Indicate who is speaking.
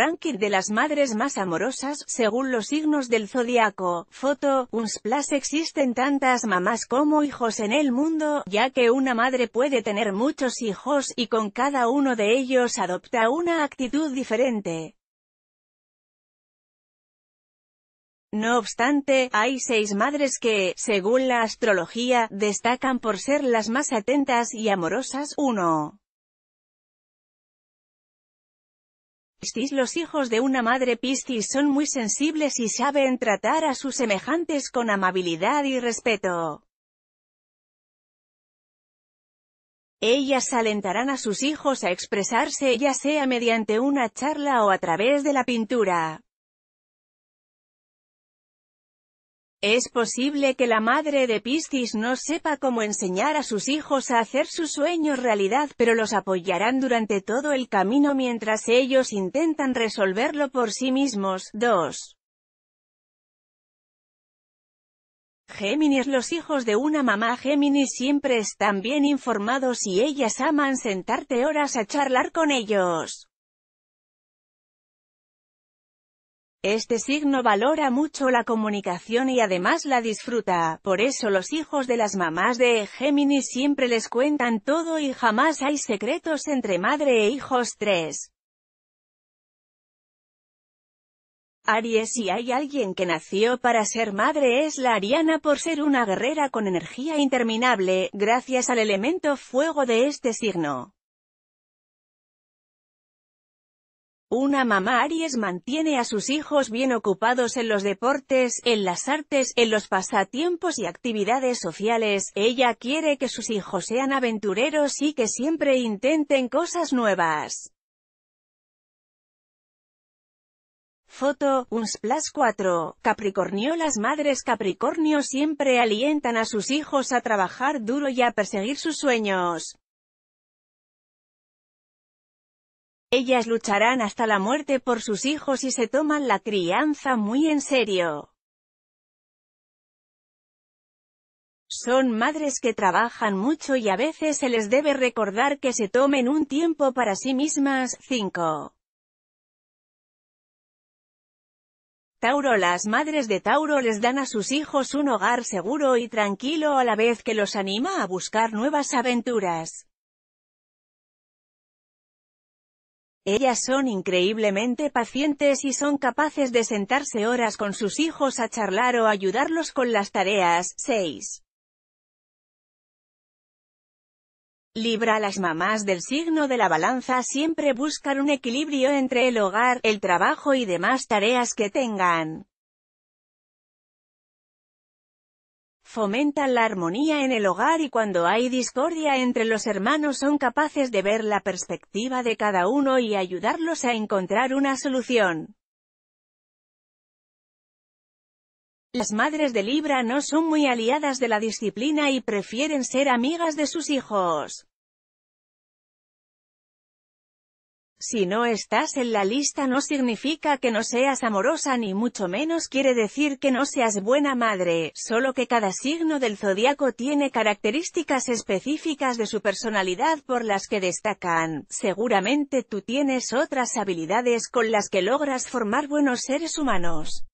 Speaker 1: ranking de las madres más amorosas, según los signos del zodiaco. Foto, Unsplash existen tantas mamás como hijos en el mundo, ya que una madre puede tener muchos hijos, y con cada uno de ellos adopta una actitud diferente. No obstante, hay seis madres que, según la astrología, destacan por ser las más atentas y amorosas. 1. Los hijos de una madre Piscis son muy sensibles y saben tratar a sus semejantes con amabilidad y respeto. Ellas alentarán a sus hijos a expresarse ya sea mediante una charla o a través de la pintura. Es posible que la madre de Piscis no sepa cómo enseñar a sus hijos a hacer sus sueños realidad, pero los apoyarán durante todo el camino mientras ellos intentan resolverlo por sí mismos. 2. Géminis Los hijos de una mamá Géminis siempre están bien informados y ellas aman sentarte horas a charlar con ellos. Este signo valora mucho la comunicación y además la disfruta, por eso los hijos de las mamás de Géminis siempre les cuentan todo y jamás hay secretos entre madre e hijos 3. Aries si hay alguien que nació para ser madre es la Ariana por ser una guerrera con energía interminable, gracias al elemento fuego de este signo. Una mamá Aries mantiene a sus hijos bien ocupados en los deportes, en las artes, en los pasatiempos y actividades sociales, ella quiere que sus hijos sean aventureros y que siempre intenten cosas nuevas. Foto, Unsplash 4, Capricornio Las madres Capricornio siempre alientan a sus hijos a trabajar duro y a perseguir sus sueños. Ellas lucharán hasta la muerte por sus hijos y se toman la crianza muy en serio. Son madres que trabajan mucho y a veces se les debe recordar que se tomen un tiempo para sí mismas. 5. Tauro Las madres de Tauro les dan a sus hijos un hogar seguro y tranquilo a la vez que los anima a buscar nuevas aventuras. Ellas son increíblemente pacientes y son capaces de sentarse horas con sus hijos a charlar o ayudarlos con las tareas. 6. Libra las mamás del signo de la balanza siempre buscan un equilibrio entre el hogar, el trabajo y demás tareas que tengan. fomentan la armonía en el hogar y cuando hay discordia entre los hermanos son capaces de ver la perspectiva de cada uno y ayudarlos a encontrar una solución. Las madres de Libra no son muy aliadas de la disciplina y prefieren ser amigas de sus hijos. Si no estás en la lista no significa que no seas amorosa ni mucho menos quiere decir que no seas buena madre, solo que cada signo del zodiaco tiene características específicas de su personalidad por las que destacan. Seguramente tú tienes otras habilidades con las que logras formar buenos seres humanos.